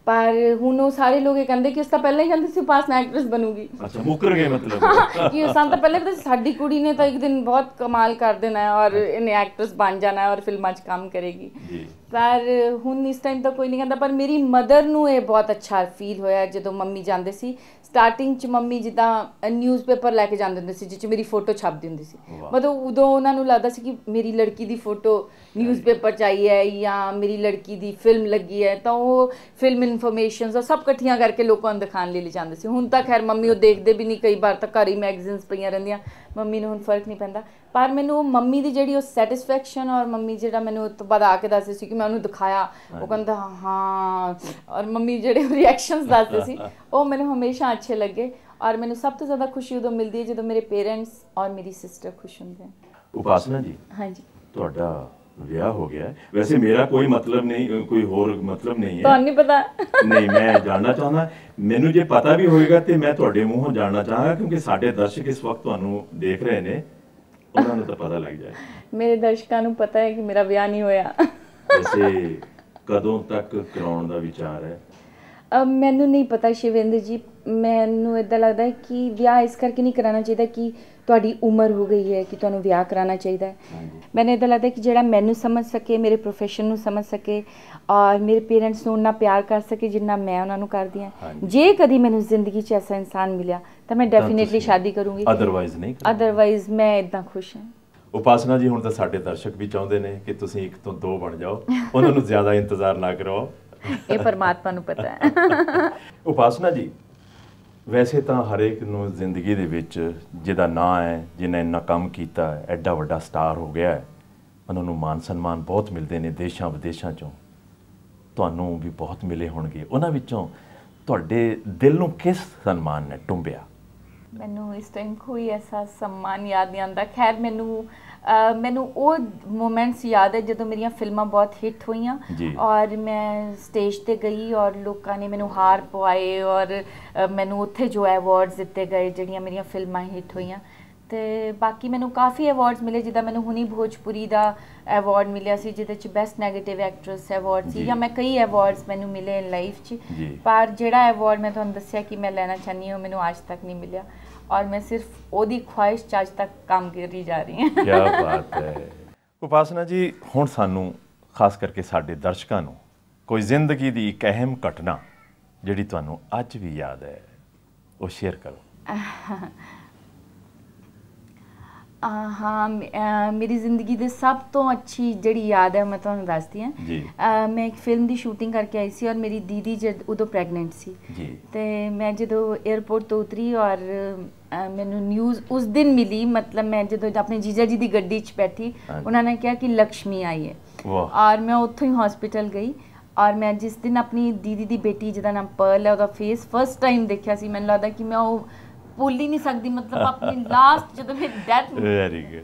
ਪਰ ਹੁਣ ਉਹ ਸਾਰੇ ਲੋਕ ਇਹ ਕਹਿੰਦੇ ਕਿ ਉਸ ਤਾਂ ਪਹਿਲਾਂ ਹੀ ਕਹਿੰਦੇ ਸੀ ਨਾ ਐਕਟ੍ਰੈਸ ਬਣੂਗੀ ਅੱਛਾ ਮੁਕਰ ਗਏ ਮਤਲਬ ਕਿ ਉਸ ਤਾਂ ਪਹਿਲਾਂ ਕਹਿੰਦੇ ਸਾਡੀ ਕੁੜੀ ਨੇ ਤਾਂ ਇੱਕ ਦਿਨ ਬਹੁਤ ਕਮਾਲ ਕਰ ਦੇਣਾ ਹੈ ਔਰ ਇਹਨੇ ਐਕਟ੍ਰੈਸ ਬਣ ਜਾਣਾ ਹੈ ਔਰ ਫਿਲਮਾਂ 'ਚ ਕੰਮ ਕਰੇਗੀ ਜੀ ਪਰ ਹੁਣ ਇਸ ਟਾਈਮ ਤਾਂ ਕੋਈ ਨਹੀਂ ਕਹਿੰਦਾ ਪਰ ਮੇਰੀ ਮਦਰ ਨੂੰ ਇਹ ਬਹੁਤ ਅੱਛਾ ਫੀਲ ਹੋਇਆ ਜਦੋਂ ਮੰਮੀ ਜਾਂਦੇ ਸੀ ਸਟਾਰਟਿੰਗ ਚ ਮੰਮੀ ਜਿੱਦਾਂ ਨਿਊਜ਼ਪੇਪਰ ਲੈ ਕੇ ਜਾਂਦੇ ਹੁੰਦੇ ਸੀ ਜਿੱਚ ਮੇਰੀ ਫੋਟੋ ਛਾਪਦੀ ਹੁੰਦੀ ਸੀ ਮਤਲਬ ਉਦੋਂ ਉਹਨਾਂ ਨੂੰ ਲੱਗਦਾ ਸੀ ਕਿ ਮੇਰੀ ਲੜਕੀ ਦੀ ਫੋਟੋ ਨਿਊਜ਼ਪੇਪਰ ਚ ਆਈ ਹੈ ਜਾਂ ਮੇਰੀ ਲੜਕੀ ਦੀ ਫਿਲਮ ਲੱਗੀ ਹੈ ਤਾਂ ਉਹ ਫਿਲਮ ਇਨਫੋਰਮੇਸ਼ਨਸ ਸਭ ਇਕੱਠੀਆਂ ਕਰਕੇ ਲੋਕਾਂ ਨੂੰ ਦਿਖਾਣ ਲਈ ਲੈ ਜਾਂਦੇ ਸੀ ਹੁਣ ਤਾਂ ਖੈਰ ਮੰਮੀ ਉਹ ਦੇਖਦੇ ਵੀ ਨਹੀਂ ਕਈ ਵਾਰ ਤਾਂ ਘਰ ਹੀ ਮੈਗਜ਼ੀਨਸ ਪਈਆਂ ਰਹਿੰਦੀਆਂ ਮੰਮੀ ਨੂੰ ਹੁਣ ਫਰਕ ਨਹੀਂ ਪੈਂਦਾ ਪਰ ਮੈਨੂੰ ਮੰਮੀ ਦੀ ਜਿਹੜੀ ਉਹ ਸੈਟੀਸਫੈਕਸ਼ਨ ਔਰ ਮੰਮੀ ਜਿਹੜਾ ਮੈਨੂੰ ਤੋਂ ਬਾਅਦ ਆ ਕੇ ਦੱਸਦੇ ਸੀ ਕਿ ਮੈਂ ਉਹਨੂੰ ਦਿਖਾਇਆ ਉਹ ਕਹਿੰਦਾ ਹਾਂ ਔਰ ਮੰਮੀ ਜਿਹੜੇ ਰਿਐਕਸ਼ਨਸ ਦੱਸਦੇ ਸੀ ਉਹ ਮੈਨੂੰ ਹਮੇਸ਼ਾ ਅੱਛੇ ਲੱਗੇ ਔਰ ਮੈਨੂੰ ਸਭ ਤੋਂ ਜ਼ਿਆਦਾ ਖੁਸ਼ੀ ਉਦੋਂ ਮਿਲਦੀ ਹੈ ਜਦੋਂ ਮੇਰੇ ਪੇਰੈਂਟਸ ਔਰ ਮੇਰੀ ਸਿਸਟਰ ਖੁਸ਼ ਹੁੰਦੇ ਹਨ ਉਪਾਸਨਾ ਜੀ ਹਾਂਜੀ ਤੁਹਾਡਾ ਵਿਆਹ ਹੋ ਗਿਆ ਵੈਸੇ ਮੇਰਾ ਕੋਈ ਮਤਲਬ ਨਹੀਂ ਕੋਈ ਹੋਰ ਮਤਲਬ ਨਹੀਂ ਹੈ ਤੁਹਾਨੂੰ ਪਤਾ ਨਹੀਂ ਮੈਂ ਜਾਣਨਾ ਚਾਹੁੰਦਾ ਮੈਨੂੰ ਜੇ ਪਤਾ ਵੀ ਹੋਏਗਾ ਤੇ ਮੈਂ ਤੁਹਾਡੇ ਮੂੰਹੋਂ ਜਾਣਨਾ ਚਾਹਾਂਗਾ ਕਿਉਂਕਿ ਸਾਡੇ ਦਰਸ਼ਕ ਇਸ ਵਕਤ ਤੁਹਾਨੂੰ ਦੇਖ ਰਹੇ ਨੇ ਉਹਨਾਂ ਨੂੰ ਤਾਂ ਪਤਾ ਲੱਗ ਜਾਏ ਮੇਰੇ ਦਰਸ਼ਕਾਂ ਨੂੰ ਪਤਾ ਹੈ ਕਿ ਮੇਰਾ ਵਿਆਹ ਨਹੀਂ ਹੋਇਆ ਅਸੀਂ ਕਦੋਂ ਤੱਕ ਕਰਾਉਣ ਦਾ ਵਿਚਾਰ ਹੈ ਮੈਨੂੰ ਨਹੀਂ ਪਤਾ ਸ਼ਿਵਿੰਦਰ ਜੀ ਮੈਨੂੰ ਇਦਾਂ ਲੱਗਦਾ ਹੈ ਕਿ ਵਿਆਹ ਇਸ ਕਰਕੇ ਨਹੀਂ ਕਰਾਉਣਾ ਚਾਹੀਦਾ ਕਿ ਤੁਹਾਡੀ ਉਮਰ ਹੋ ਗਈ ਹੈ ਕਿ ਤੁਹਾਨੂੰ ਵਿਆਹ ਕਰਾਉਣਾ ਚਾਹੀਦਾ ਹੈ ਮੈਨੂੰ ਇਦਾਂ ਲੱਗਦਾ ਕਿ ਜਿਹੜਾ ਮੈਨੂੰ ਸਮਝ ਸਕੇ ਮੇਰੇ profession ਨੂੰ ਸਮਝ ਸਕੇ ਔਰ ਮੇਰੇ ਪੇਰੈਂਟਸ ਨੂੰ ਉਹਨਾਂ ਪਿਆਰ ਕਰ ਸਕੇ ਜਿੰਨਾ ਮੈਂ ਉਹਨਾਂ ਨੂੰ ਕਰਦੀ ਹਾਂ ਜੇ ਕਦੀ ਮੈਨੂੰ ਜ਼ਿੰਦਗੀ 'ਚ ਐਸਾ ਇਨਸਾਨ ਮਿਲਿਆ ਤਾਂ ਮੈਂ ਡੈਫੀਨਿਟਲੀ ਸ਼ਾਦੀ ਕਰੂੰਗੀ ਅਦਰਵਾਇਜ਼ ਨਹੀਂ ਅਦਰਵਾਇਜ਼ ਮੈਂ ਇਦਾਂ ਖੁਸ਼ ਹਾਂ ਉਪਾਸਨਾ ਜੀ ਹੁਣ ਤਾਂ ਸਾਡੇ ਦਰਸ਼ਕ ਵੀ ਚਾਹੁੰਦੇ ਨੇ ਕਿ ਤੁਸੀਂ ਇੱਕ ਤੋਂ ਦੋ ਬਣ ਜਾਓ ਉਹਨਾਂ ਨੂੰ ਜ਼ਿਆਦਾ ਇੰਤਜ਼ਾਰ ਨਾ ਕਰਵਾਓ ਇਹ ਪਰਮਾਤਮਾ ਨੂੰ ਪਤਾ ਹੈ ਉਪਾਸਨਾ ਜੀ ਵੈਸੇ ਤਾਂ ਹਰੇਕ ਨੂੰ ਜ਼ਿੰਦਗੀ ਦੇ ਵਿੱਚ ਜਿਹਦਾ ਨਾਂ ਹੈ ਜਿਨੇ ਇੰਨਾ ਕੰਮ ਕੀਤਾ ਹੈ ਐਡਾ ਵੱਡਾ ਸਟਾਰ ਹੋ ਗਿਆ ਹੈ ਉਹਨਾਂ ਨੂੰ ਮਾਨ ਸਨਮਾਨ ਬਹੁਤ ਮਿਲਦੇ ਨੇ ਦੇਸ਼ਾਂ ਵਿਦੇਸ਼ਾਂ ਚੋਂ ਤੁਹਾਨੂੰ ਵੀ ਬਹੁਤ ਮਿਲੇ ਹੋਣਗੇ ਉਹਨਾਂ ਵਿੱਚੋਂ ਤੁਹਾਡੇ ਦਿਲ ਨੂੰ ਕਿਸ ਸਨਮਾਨ ਨੇ ਟੁੰਬਿਆ ਮੈਨੂੰ ਇਸ ਟਾਈਮ ਕੋਈ ਐਸਾ ਸਨਮਾਨ ਯਾਦ ਨਹੀਂ ਆਉਂਦਾ ਖੈਰ ਮੈਨੂੰ ਮੈਨੂੰ ਉਹ ਮੂਮੈਂਟਸ ਯਾਦ ਹੈ ਜਦੋਂ ਮੇਰੀਆਂ ਫਿਲਮਾਂ ਬਹੁਤ ਹਿੱਟ ਹੋਈਆਂ ਔਰ ਮੈਂ ਸਟੇਜ ਤੇ ਗਈ ਔਰ ਲੋਕਾਂ ਨੇ ਮੈਨੂੰ ਹਾਰ ਪਵਾਏ ਔਰ ਮੈਨੂੰ ਉੱਥੇ ਜੋ ਐਵਾਰਡਸ ਦਿੱਤੇ ਗਏ ਜਿਹੜੀਆਂ ਮੇਰੀਆਂ ਫਿਲਮਾਂ ਹਿੱਟ ਹੋਈਆਂ ਤੇ ਬਾਕੀ ਮੈਨੂੰ ਕਾਫੀ ਐਵਾਰਡਸ ਮਿਲੇ ਜਿੱਦਾਂ ਮੈਨੂੰ ਹੁਣੀ ਭੋਜਪੁਰੀ ਦਾ ਐਵਾਰਡ ਮਿਲਿਆ ਸੀ ਜਿਹਦੇ ਚ ਬੈਸਟ 네ਗੇਟਿਵ ਐਕਟ੍ਰੈਸ ਐਵਾਰਡ ਸੀ ਜਾਂ ਮੈਂ ਕਈ ਐਵਾਰਡਸ ਮੈਨੂੰ ਮਿਲੇ ਲਾਈਫ ਚ ਪਰ ਜਿਹੜਾ ਐਵਾਰਡ ਮੈਂ ਤੁਹਾਨੂੰ ਦੱਸਿਆ ਕਿ ਮੈਂ ਲੈਣਾ ਚਾਹਨੀ ਹਾਂ ਮੈਨੂੰ ਅੱਜ ਤੱਕ ਨਹੀਂ ਮਿਲਿਆ ਔਰ ਮੈਂ ਸਿਰਫ ਉਹਦੀ ਖੁਆਇਸ਼ ਚ ਤੱਕ ਕੰਮ ਕਰੀ ਜਾ ਰਹੀ ਹਾਂ ਕੀ ਬਾਤ ਹੈ ਉਪਾਸਨਾ ਜੀ ਹੁਣ ਸਾਨੂੰ ਖਾਸ ਕਰਕੇ ਸਾਡੇ ਦਰਸ਼ਕਾਂ ਨੂੰ ਕੋਈ ਜ਼ਿੰਦਗੀ ਦੀ ਇੱਕ ਅਹਿਮ ਘਟਨਾ ਜਿਹੜੀ ਤੁਹਾਨੂੰ ਅੱਜ ਵੀ ਯਾਦ ਹੈ ਉਹ ਸ਼ੇਅਰ ਕਰੋ ਹਾਂ ਮੇਰੀ ਜ਼ਿੰਦਗੀ ਦੇ ਸਭ ਤੋਂ ਅੱਛੀ ਜਿਹੜੀ ਯਾਦ ਹੈ ਮੈਂ ਤੁਹਾਨੂੰ ਦੱਸਦੀ ਹਾਂ ਮੈਂ ਇੱਕ ਫਿਲਮ ਦੀ ਸ਼ੂਟਿੰਗ ਕਰਕੇ ਆਈ ਸੀ ਔਰ ਮੇਰੀ ਦੀਦੀ ਜਦ ਉਦੋਂ ਪ੍ਰੈਗਨੈਂਟ ਸੀ ਤੇ ਮੈਂ ਜਦੋਂ 에어ਪੋਰਟ ਤੋਂ ਉਤਰੀ ਔਰ ਮੈਨੂੰ ਨਿਊਜ਼ ਉਸ ਦਿਨ ਮਿਲੀ ਮਤਲਬ ਮੈਂ ਜਦੋਂ ਆਪਣੇ ਜੀਜਾ ਜੀ ਦੀ ਗੱਡੀ 'ਚ ਬੈਠੀ ਉਹਨਾਂ ਨੇ ਕਿਹਾ ਕਿ ਲక్ష్ਮੀ ਆਈ ਹੈ ਔਰ ਮੈਂ ਉੱਥੋਂ ਹੀ ਹਸਪੀਟਲ ਗਈ ਔਰ ਮੈਂ ਜਿਸ ਦਿਨ ਆਪਣੀ ਦੀਦੀ ਦੀ ਬੇਟੀ ਜਿਹਦਾ ਨਾਮ ਪਰਲ ਹੈ ਉਹਦਾ ਫੇਸ ਫਰਸਟ ਟਾਈਮ ਦੇਖਿਆ ਸੀ ਮੈਨੂੰ ਲੱਗਦਾ ਕਿ ਮੈਂ ਉਹ ਭੁੱਲ ਹੀ ਨਹੀਂ ਸਕਦੀ ਮਤਲਬ ਆਪਣੀ ਲਾਸਟ ਜਦੋਂ ਮੈਂ ਡੈਥ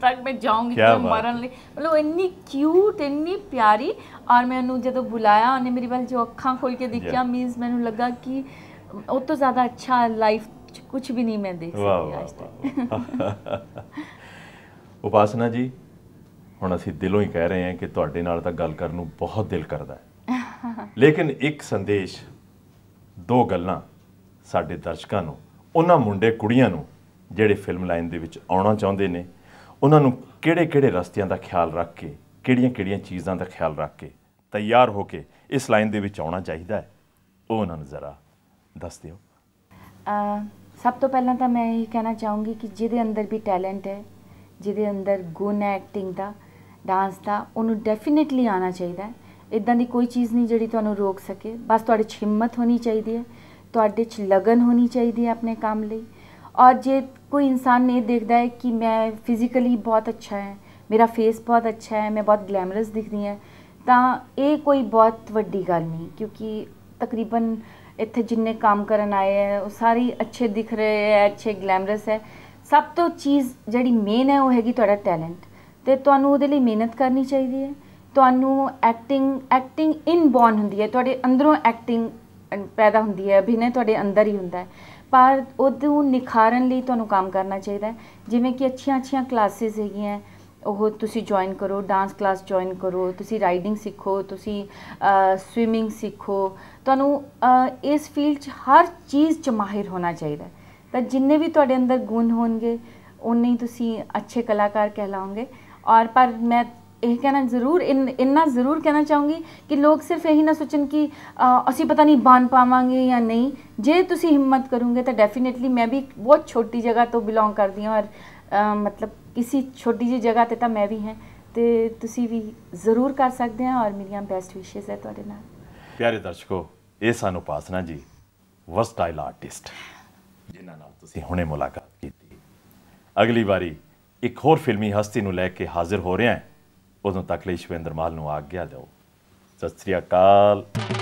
ਤੱਕ ਮੈਂ ਜਾਉਂਗੀ ਮਰਨ ਲਈ ਮਤਲਬ ਇੰਨੀ ਕਿਊਟ ਇੰਨੀ ਪਿਆਰੀ ਔਰ ਮੈਂ ਉਹਨੂੰ ਜਦੋਂ ਬੁਲਾਇਆ ਉਹਨੇ ਮੇਰੀ ਵੱਲ ਜੋ ਅੱਖਾਂ ਖੋਲ ਕੇ ਦੇਖਿਆ ਮੀਨਸ ਮੈਨੂੰ ਲੱਗਾ ਕਿ ਉਹ ਤੋਂ ਜ਼ਿਆਦਾ ਅੱਛਾ ਲਾਈਫ ਕੁਝ ਵੀ ਨਹੀਂ ਮੈਂ ਦੇਖ ਸਕਿਆ ਅੱਜ ਤੱਕ ਉਪਾਸਨਾ ਜੀ ਹੁਣ ਅਸੀਂ ਦਿਲੋਂ ਹੀ ਕਹਿ ਰਹੇ ਹਾਂ ਕਿ ਤੁਹਾਡੇ ਨਾਲ ਤਾਂ ਗੱਲ ਕਰਨ ਨੂੰ ਬਹੁਤ ਦਿਲ ਕਰਦਾ ਹੈ ਲੇਕਿਨ ਇੱਕ ਸੰਦੇਸ਼ ਦੋ ਗੱਲਾਂ ਸਾਡੇ ਦਰਸ਼ਕਾਂ ਨੂੰ ਉਹਨਾਂ ਮੁੰਡੇ ਕੁੜੀਆਂ ਨੂੰ ਜਿਹੜੇ ਫਿਲਮ ਲਾਈਨ ਦੇ ਵਿੱਚ ਆਉਣਾ ਚਾਹੁੰਦੇ ਨੇ ਉਹਨਾਂ ਨੂੰ ਕਿਹੜੇ-ਕਿਹੜੇ ਰਸਤਿਆਂ ਦਾ ਖਿਆਲ ਰੱਖ ਕੇ ਕਿਹੜੀਆਂ-ਕਿਹੜੀਆਂ ਚੀਜ਼ਾਂ ਦਾ ਖਿਆਲ ਰੱਖ ਕੇ ਤਿਆਰ ਹੋ ਕੇ ਇਸ ਲਾਈਨ ਦੇ ਵਿੱਚ ਆਉਣਾ ਚਾਹੀਦਾ ਹੈ ਉਹ ਉਹਨਾਂ ਨੂੰ ਜ਼ਰਾ ਦੱਸ ਦਿਓ ਸਭ ਤੋਂ ਪਹਿਲਾਂ ਤਾਂ ਮੈਂ ਇਹ ਕਹਿਣਾ ਚਾਹੂੰਗੀ ਕਿ ਜਿਹਦੇ ਅੰਦਰ ਵੀ ਟੈਲੈਂਟ ਹੈ ਜਿਹਦੇ ਅੰਦਰ ਗੁਣ ਹੈ ਐਕਟਿੰਗ ਦਾ ਡਾਂਸ ਦਾ ਉਹਨੂੰ ਡੈਫੀਨਿਟਲੀ ਆਣਾ ਚਾਹੀਦਾ ਹੈ ਇਦਾਂ ਦੀ ਕੋਈ ਚੀਜ਼ ਨਹੀਂ ਜਿਹੜੀ ਤੁਹਾਨੂੰ ਰੋਕ ਸਕੇ ਬਸ ਤੁਹਾਡੇ 'ਚ ਹਿੰਮਤ ਹੋਣੀ ਚਾਹੀਦੀ ਹੈ ਤੁਹਾਡੇ 'ਚ ਲਗਨ ਹੋਣੀ ਚਾਹੀਦੀ ਹੈ ਆਪਣੇ ਕੰਮ ਲਈ ਔਰ ਜੇ ਕੋਈ ਇਨਸਾਨ ਇਹ ਦੇਖਦਾ ਹੈ ਕਿ ਮੈਂ ਫਿਜ਼ੀਕਲੀ ਬਹੁਤ ਅੱਛਾ ਹੈ ਮੇਰਾ ਫੇਸ ਬਹੁਤ ਅੱਛਾ ਹੈ ਮੈਂ ਬਹੁਤ ਗਲੈਮਰਸ ਦਿਖਦੀ ਹਾਂ ਤਾਂ ਇਹ ਕੋਈ ਬਹੁਤ ਵੱਡੀ ਗੱਲ ਨਹੀਂ ਕਿਉਂਕਿ ਤਕਰੀਬਨ ਇੱਥੇ ਜਿੰਨੇ ਕੰਮ ਕਰਨ ਆਏ ਹੈ ਉਹ ਸਾਰੇ ਅੱਛੇ ਦਿਖ ਰਹੇ ਆ ਅੱਛੇ ਗਲੈਮਰਸ ਹੈ ਸਭ ਤੋਂ ਚੀਜ਼ ਜਿਹੜੀ ਮੇਨ ਹੈ ਉਹ ਹੈਗੀ ਤੁਹਾਡਾ ਟੈਲੈਂਟ ਤੇ ਤੁਹਾਨੂੰ ਉਹਦੇ ਲਈ ਮਿਹਨਤ ਕਰਨੀ ਚਾਹੀਦੀ ਹੈ ਤੁਹਾਨੂੰ ਐਕਟਿੰਗ ਐਕਟਿੰਗ ਇਨਬੋਰਨ ਹੁੰਦੀ ਹੈ ਤੁਹਾਡੇ ਅੰਦਰੋਂ ਐਕਟਿੰਗ ਪੈਦਾ ਹੁੰਦੀ ਹੈ ਅਭਿਨੇ ਤੁਹਾਡੇ ਅੰਦਰ ਹੀ ਹੁੰਦਾ ਹੈ ਪਰ ਉਹਨੂੰ ਨਿਖਾਰਨ ਲਈ ਤੁਹਾਨੂੰ ਕੰਮ ਕਰਨਾ ਚਾਹੀਦਾ ਹੈ ਜਿਵੇਂ ਕਿ ਅੱਛੀਆਂ ਅੱਛੀਆਂ ਕਲਾਸਿਸ ਹੈਗੀਆਂ ਉਹ ਤੁਸੀਂ ਜੁਆਇਨ ਕਰੋ ਡਾਂਸ ਕਲਾਸ ਜੁਆਇਨ ਕਰੋ ਤੁਸੀਂ ਰਾਈਡਿੰਗ ਸਿੱਖੋ ਤੁਸੀਂ ਸਵਿਮਿੰਗ ਸਿੱਖੋ ਤੁਹਾਨੂੰ ਇਸ ਫੀਲਡ 'ਚ ਹਰ ਚੀਜ਼ 'ਚ ਮਾਹਿਰ ਹੋਣਾ ਚਾਹੀਦਾ ਤਾਂ ਜਿੰਨੇ ਵੀ ਤੁਹਾਡੇ ਅੰਦਰ ਗੁਣ ਹੋਣਗੇ ਉਨੇ ਹੀ ਤੁਸੀਂ ਅੱਛੇ ਕਲਾਕਾਰ ਕਹਿਲਾਓਗੇ ਔਰ ਪਰ ਮੈਂ ਇਹ ਕਹਿਣਾ ਜ਼ਰੂਰ ਇੰਨਾ ਜ਼ਰੂਰ ਕਹਿਣਾ ਚਾਹੂੰਗੀ ਕਿ ਲੋਕ ਸਿਰਫ ਇਹੀ ਨਾ ਸੋਚਣ ਕਿ ਅਸੀਂ ਪਤਾ ਨਹੀਂ ਬਣ ਪਾਵਾਂਗੇ ਜਾਂ ਨਹੀਂ ਜੇ ਤੁਸੀਂ ਹਿੰਮਤ ਕਰੋਗੇ ਤਾਂ ਡੈਫੀਨਿਟਲੀ ਮੈਂ ਵੀ ਬਹੁਤ ਛੋਟੀ ਜਗ੍ਹਾ ਤੋਂ ਬਿਲੋਂਗ ਕਰਦੀ ਹਾਂ ਔਰ ਮਤਲਬ ਕਿਸੇ ਛੋਟੀ ਜੀ ਜਗ੍ਹਾ ਤੇ ਤਾਂ ਮੈਂ ਵੀ ਹਾਂ ਤੇ ਤੁਸੀਂ ਵੀ ਜ਼ਰੂਰ ਕਰ ਸਕਦੇ ਆ ਔਰ ਮੇਰੀਆਂ ਬੈਸਟ ਵਿਸ਼ੇਸ ਹੈ ਤੁਹਾਡੇ ਨਾਲ ਪਿਆਰੇ ਦਰਸ਼ਕੋ ਇਹ ਸਾਨੂੰ ਪਾਸਨਾ ਜੀ ਵਰਸਟਾਈਲ ਆਰਟਿਸਟ ਜਿਨ੍ਹਾਂ ਨਾਲ ਤੁਸੀਂ ਹੁਣੇ ਮੁਲਾਕਾਤ ਕੀਤੀ ਅਗਲੀ ਵਾਰੀ ਇੱਕ ਹੋਰ ਫਿਲਮੀ ਹਸਤੀ ਨੂੰ ਲੈ ਕੇ ਹਾਜ਼ਰ ਹੋ ਰਿਹਾ ਹਾਂ ਉਦੋਂ ਤੱਕ ਲਈ ਸ਼ਵਿੰਦਰ ਮਾਲ ਨੂੰ ਆਗਿਆ ਦਿਓ ਸਤਿ ਸ੍ਰੀ ਅਕਾਲ